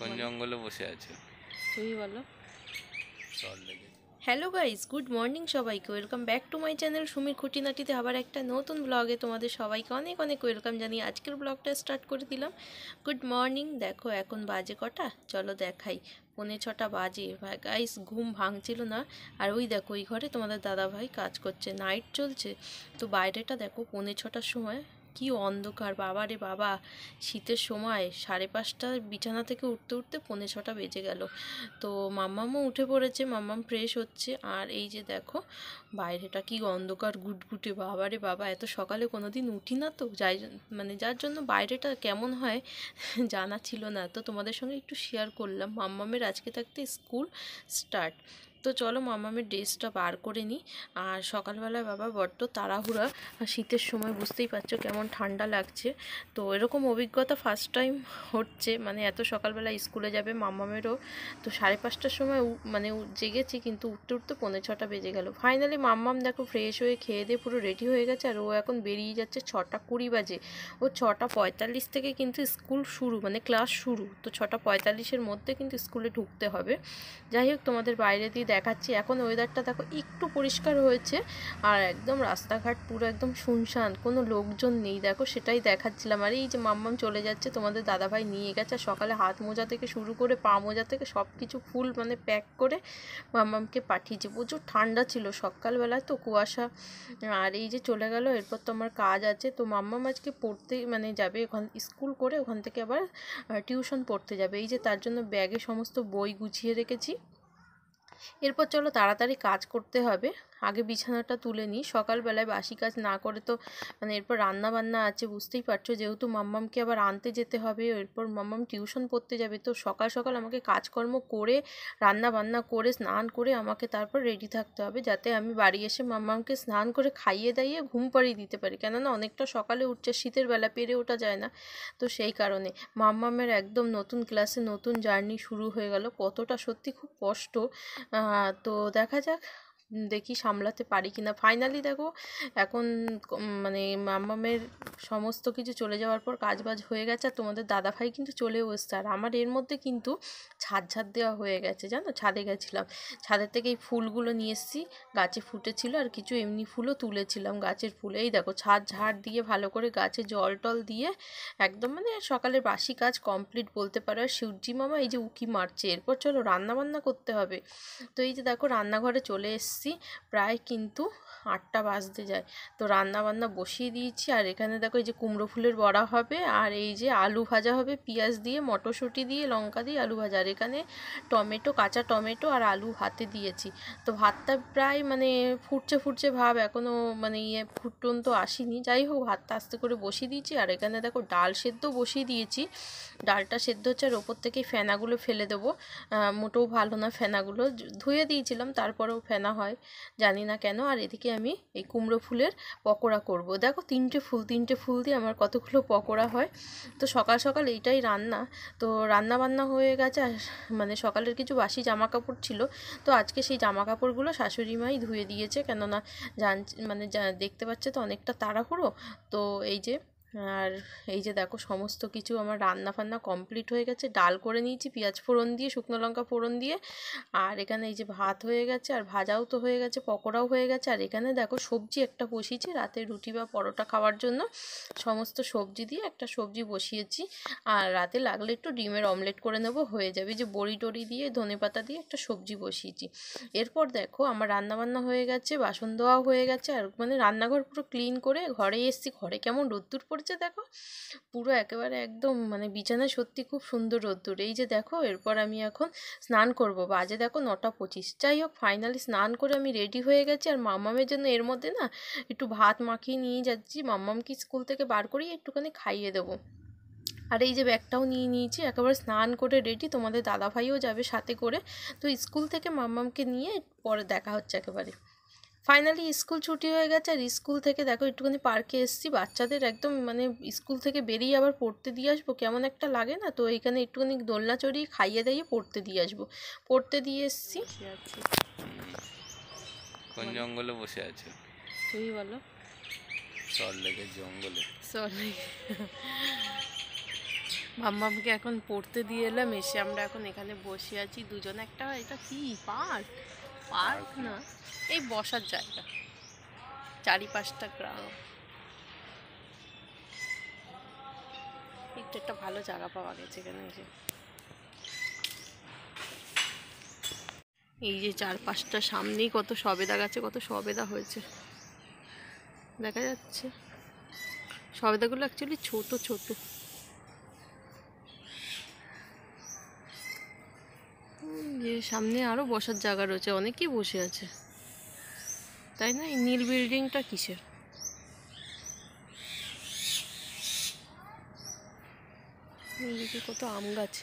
কোন জঙ্গলে বসে আছে তুমি বলো হ্যালো গাইজ গুড মর্নিং সবাইকে welcome back to my channel সুমির খুঁটিনাটিতে আবার একটা নতুন ব্লগে তোমাদের সবাইকে অনেক অনেক ওয়েলকাম জানিয়ে আজকের ব্লগটা স্টার্ট করে দিলাম গুড মর্নিং দেখো এখন বাজে কটা চলো দেখাই পনে ছটা বাজে গাইস হ্যাঁ, ঘুম ভাঙছিল না আর ওই দেখো ওই ঘরে তোমাদের দাদাভাই কাজ করছে নাইট চলছে তো বাইরেটা দেখো পনে ছটার সময় কি অন্ধকার বাবা রে বাবা শীতের সময় সাড়ে পাঁচটা বিছানা থেকে উঠতে উঠতে পৌনে ছটা বেজে গেল তো মাম্মামও উঠে পড়েছে মাম্মাম ফ্রেশ হচ্ছে আর এই যে দেখো বাইরেটা কি অন্ধকার গুটগুটে বাবা রে বাবা এত সকালে কোনো দিন উঠি না তো যাই মানে যার জন্য বাইরেটা কেমন হয় জানা ছিল না তো তোমাদের সঙ্গে একটু শেয়ার করলাম মাম্মামের আজকে থাকতে স্কুল স্টার্ট তো চলো মামামের ড্রেসটা বার করে নিই আর সকালবেলায় বাবা বড্ড তাড়াহুড়া শীতের সময় বুঝতেই পারছো কেমন ঠান্ডা লাগছে তো এরকম অভিজ্ঞতা ফার্স্ট টাইম হচ্ছে মানে এত সকালবেলা স্কুলে যাবে মামামেরও তো সাড়ে পাঁচটার সময় মানে জেগেছি কিন্তু উঠতে উঠতে পৌনে ছটা বেজে গেল ফাইনালি মাম্মাম দেখো ফ্রেশ হয়ে খেয়ে দিয়ে পুরো রেডি হয়ে গেছে আর ও এখন বেরিয়ে যাচ্ছে ছটা কুড়ি বাজে ও ছটা পঁয়তাল্লিশ থেকে কিন্তু স্কুল শুরু মানে ক্লাস শুরু তো ছটা পঁয়তাল্লিশের মধ্যে কিন্তু স্কুলে ঢুকতে হবে যাই হোক তোমাদের বাইরে দিয়ে দেখাচ্ছি এখন ওয়েদারটা দেখো একটু পরিষ্কার হয়েছে আর একদম রাস্তাঘাট পুরো একদম শুনশান কোনো লোকজন নেই দেখো সেটাই দেখাচ্ছিলাম আর এই যে মাম্মাম চলে যাচ্ছে তোমাদের দাদাভাই নিয়ে গেছে সকালে হাত মোজা থেকে শুরু করে পা মোজা থেকে সব কিছু ফুল মানে প্যাক করে মাম্মামকে পাঠিয়েছে প্রচুর ঠান্ডা ছিল সকালবেলায় তো কুয়াশা আর এই যে চলে গেল এরপর তো আমার কাজ আছে তো মাম্মাম আজকে পড়তে মানে যাবে ওখান স্কুল করে ওখান থেকে আবার টিউশন পড়তে যাবে এই যে তার জন্য ব্যাগে সমস্ত বই গুছিয়ে রেখেছি এরপর চলো তাড়াতাড়ি কাজ করতে হবে আগে বিছানাটা তুলে নিই সকালবেলায় বাসি কাজ না করে তো মানে এরপর রান্না বান্না আছে বুঝতেই পারছো যেহেতু মাম্মামকে আবার আনতে যেতে হবে এরপর মাম্মাম টিউশন পড়তে যাবে তো সকাল সকাল আমাকে কাজকর্ম করে রান্না বান্না করে স্নান করে আমাকে তারপর রেডি থাকতে হবে যাতে আমি বাড়ি এসে মাম্মামকে স্নান করে খাইয়ে দাইয়ে ঘুম পাড়িয়ে দিতে পারি কেননা অনেকটা সকালে উঠছে শীতের বেলা পেরে ওঠা যায় না তো সেই কারণে মাম্মামের একদম নতুন ক্লাসে নতুন জার্নি শুরু হয়ে গেল কতটা সত্যি খুব কষ্ট তো দেখা যাক দেখি সামলাতে পারি কিনা ফাইনালি দেখো এখন মানে মামামের সমস্ত কিছু চলে যাওয়ার পর কাজ বাজ হয়ে গেছে আর তোমাদের দাদাভাই কিন্তু চলেও এসছে আর আমার এর মধ্যে কিন্তু ছাদ ছাদ দেওয়া হয়ে গেছে জানো ছাদে গেছিলাম ছাদের থেকে এই ফুলগুলো নিয়ে এসেছি গাছে ফুটেছিল আর কিছু এমনি ফুলও তুলেছিলাম গাছের ফুল এই দেখো ছাদ ঝাড় দিয়ে ভালো করে গাছে জল টল দিয়ে একদম মানে সকালের বাসি কাজ কমপ্লিট বলতে পারো আর শিবজি মামা এই যে উকি মারছে এরপর চলো রান্নাবান্না করতে হবে তো এই যে দেখো রান্নাঘরে চলে এসছে আসছি প্রায় কিন্তু আটটা বাজতে যায় তো রান্না বান্না বসিয়ে দিয়েছি আর এখানে দেখো এই যে কুমড়ো ফুলের বড়া হবে আর এই যে আলু ভাজা হবে পেঁয়াজ দিয়ে মটরশুঁটি দিয়ে লঙ্কা দিয়ে আলু ভাজা আর এখানে টমেটো কাঁচা টমেটো আর আলু হাতে দিয়েছি তো ভাতটা প্রায় মানে ফুটছে ফুটছে ভাব এখনও মানে ইয়ে ফুটন তো আসেনি যাই হোক ভাতটা আস্তে করে বসিয়ে দিয়েছি আর এখানে দেখো ডাল সেদ্ধ বসিয়ে দিয়েছি ডালটা সেদ্ধ হচ্ছে আর ওপর থেকে ফেনাগুলো ফেলে দেবো মোটেও ভালো না ফেনাগুলো ধুয়ে দিয়েছিলাম তারপরেও ফেনা হয় হয় জানি না কেন আর এদিকে আমি এই কুমড়ো ফুলের পকোড়া করব দেখো তিনটে ফুল তিনটে ফুল দিয়ে আমার কতগুলো পকোড়া হয় তো সকাল সকাল এইটাই রান্না তো রান্না বান্না হয়ে গেছে মানে সকালের কিছু বাসি জামা কাপড় ছিল তো আজকে সেই জামা কাপড়গুলো শাশুড়ি মাই ধুয়ে দিয়েছে কেননা জান মানে দেখতে পাচ্ছে তো অনেকটা তাড়াহুড়ো তো এই যে আর এই যে দেখো সমস্ত কিছু আমার রান্না ফান্না কমপ্লিট হয়ে গেছে ডাল করে নিয়েছি পেঁয়াজ ফোড়ন দিয়ে শুকনো লঙ্কা ফোড়ন দিয়ে আর এখানে এই যে ভাত হয়ে গেছে আর ভাজাও তো হয়ে গেছে পকোড়াও হয়ে গেছে আর এখানে দেখো সবজি একটা বসিয়েছি রাতে রুটি বা পরোটা খাওয়ার জন্য সমস্ত সবজি দিয়ে একটা সবজি বসিয়েছি আর রাতে লাগলে একটু ডিমের অমলেট করে নেব হয়ে যাবে যে বড়ি টড়ি দিয়ে ধনে পাতা দিয়ে একটা সবজি বসিয়েছি এরপর দেখো আমার রান্নাবান্না হয়ে গেছে বাসন ধোয়া হয়ে গেছে আর মানে রান্নাঘর পুরো ক্লিন করে ঘরে এসছি ঘরে কেমন রোদ্দুর পড়ে পড়ছে দেখো পুরো একেবারে একদম মানে বিছানা সত্যি খুব সুন্দর রোদ্দুর এই যে দেখো এরপর আমি এখন স্নান করব বাজে দেখো নটা পঁচিশ যাই হোক ফাইনালি স্নান করে আমি রেডি হয়ে গেছি আর মাম্মামের জন্য এর মধ্যে না একটু ভাত মাখিয়ে নিয়ে যাচ্ছি মাম্মামকে স্কুল থেকে বার করিয়ে একটুখানি খাইয়ে দেবো আর এই যে ব্যাগটাও নিয়ে নিয়েছি একেবারে স্নান করে রেডি তোমাদের দাদাভাইও যাবে সাথে করে তো স্কুল থেকে মাম্মামকে নিয়ে পরে দেখা হচ্ছে একেবারে ফাইনালি স্কুল ছুটি হয়ে গেছে আর স্কুল থেকে দেখো একটুখানি পার্কে এসেছি বাচ্চাদের একদম মানে স্কুল থেকে বেরিয়ে আবার পড়তে দিয়ে আসবো কেমন একটা লাগে না তো এখানে একটুখানি দোলনা চড়িয়ে খাইয়ে দাইয়ে পড়তে দিয়ে আসবো পড়তে দিয়ে এসেছি কোন জঙ্গলে বসে আছো তুমি বলো লেগে জঙ্গলে সল্টলেক মাম্মামকে এখন পড়তে দিয়ে এলাম এসে আমরা এখন এখানে বসে আছি দুজন একটা এটা কি পার্ক পার্ক না এই বসার জায়গা চারিপাশটা গ্রাম একটু একটা ভালো জায়গা পাওয়া গেছে এখানে যে এই যে চারপাশটা সামনেই কত সবেদা গাছে কত সবেদা হয়েছে দেখা যাচ্ছে সবেদাগুলো অ্যাকচুয়ালি ছোট ছোট দিয়ে সামনে আরও বসার জায়গা রয়েছে অনেকেই বসে আছে তাই না এই নীল বিল্ডিংটা কিসের কত আম গাছ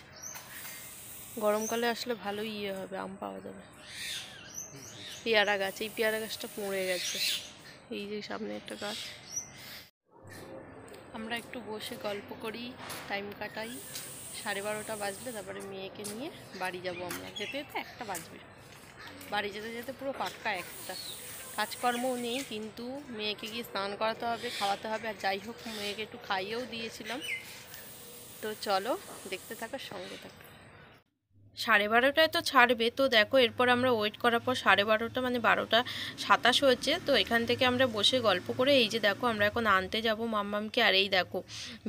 গরমকালে আসলে ভালো ইয়ে হবে আম পাওয়া যাবে পেয়ারা গাছ এই পেয়ারা গাছটা পড়ে গেছে এই যে সামনে একটা গাছ আমরা একটু বসে গল্প করি টাইম কাটাই সাড়ে বারোটা বাজলে তারপরে মেয়েকে নিয়ে বাড়ি যাব আমরা যেতে যেতে একটা বাজবে বাড়ি যেতে যেতে পুরো পাক্কা একটা কাজকর্মও নেই কিন্তু মেয়েকে গিয়ে স্নান করাতে হবে খাওয়াতে হবে আর যাই হোক মেয়েকে একটু খাইয়েও দিয়েছিলাম তো চলো দেখতে থাকার সঙ্গে থাকো সাড়ে বারোটায় তো ছাড়বে তো দেখো এরপর আমরা ওয়েট করার পর সাড়ে বারোটা মানে বারোটা সাতাশ হয়েছে তো এখান থেকে আমরা বসে গল্প করে এই যে দেখো আমরা এখন আনতে যাব মাম্মামকে আর এই দেখো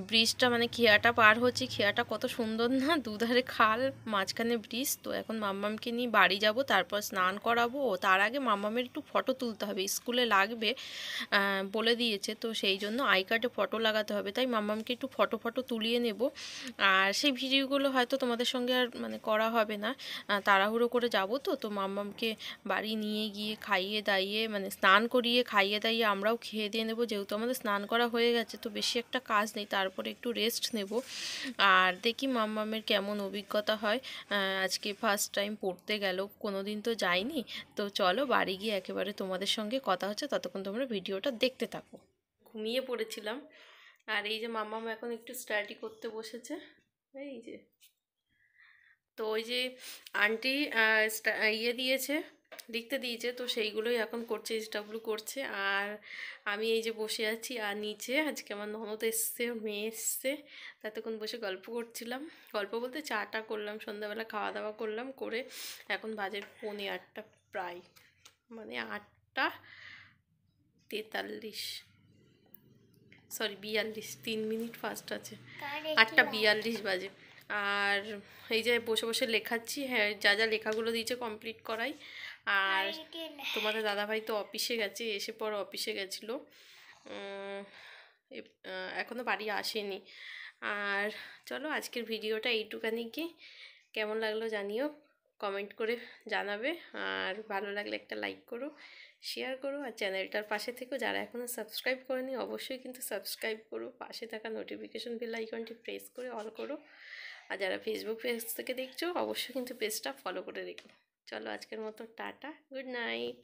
ব্রিজটা মানে খেয়াটা পার হচ্ছে খেয়াটা কত সুন্দর না দুধারে খাল মাঝখানে ব্রিজ তো এখন মাম্মামকে নিয়ে বাড়ি যাব তারপর স্নান করাবো ও তার আগে মাম্মামের একটু ফটো তুলতে হবে স্কুলে লাগবে বলে দিয়েছে তো সেই জন্য আই কার্ডে ফটো লাগাতে হবে তাই মাম্মামকে একটু ফটো ফটো তুলিয়ে নেব আর সেই ভিডিওগুলো হয়তো তোমাদের সঙ্গে আর মানে করা হবে না তাড়াহুড়ো করে যাব তো তো মাম্মামকে বাড়ি নিয়ে গিয়ে খাইয়ে দাইয়ে মানে স্নান করিয়ে খাইয়ে দাইয়ে আমরাও খেয়ে দিয়ে নেবো যেহেতু আমাদের স্নান করা হয়ে গেছে তো বেশি একটা কাজ নেই তারপরে একটু রেস্ট নেব আর দেখি মাম্মামের কেমন অভিজ্ঞতা হয় আজকে ফার্স্ট টাইম পড়তে গেল কোনো দিন তো যাইনি তো চলো বাড়ি গিয়ে একেবারে তোমাদের সঙ্গে কথা হচ্ছে ততক্ষণ তোমরা ভিডিওটা দেখতে থাকো ঘুমিয়ে পড়েছিলাম আর এই যে মাম্মাম এখন একটু স্টাডি করতে বসেছে এই যে তো ওই যে আন্টি ইয়ে দিয়েছে লিখতে দিয়েছে তো সেইগুলোই এখন করছে ইস্টাবলু করছে আর আমি এই যে বসে আছি আর নিচে আজকে আমার ননদ এসছে মেয়ে এসছে ততক্ষণ বসে গল্প করছিলাম গল্প বলতে চাটা করলাম সন্ধ্যাবেলা খাওয়া দাওয়া করলাম করে এখন বাজে পনে আটটা প্রায় মানে আটটা তেতাল্লিশ সরি বিয়াল্লিশ তিন মিনিট ফার্স্ট আছে আটটা বিয়াল্লিশ বাজে আর এই যে বসে বসে লেখাচ্ছি হ্যাঁ যা যা লেখাগুলো দিয়েছে কমপ্লিট করাই আর তোমাদের দাদাভাই তো অফিসে গেছে এসে পর অফিসে গেছিলো এখনও বাড়ি আসেনি আর চলো আজকের ভিডিওটা এইটুখানি কি কেমন লাগলো জানিও কমেন্ট করে জানাবে আর ভালো লাগলে একটা লাইক করো শেয়ার করো আর চ্যানেলটার পাশে থেকেও যারা এখনও সাবস্ক্রাইব করেনি অবশ্যই কিন্তু সাবস্ক্রাইব করো পাশে থাকা নোটিফিকেশন বেল আইকনটি প্রেস করে অল করো আর যারা ফেসবুক পেজ থেকে দেখছো অবশ্যই কিন্তু পেজটা ফলো করে রেখো চলো আজকের মতো টাটা গুড নাইট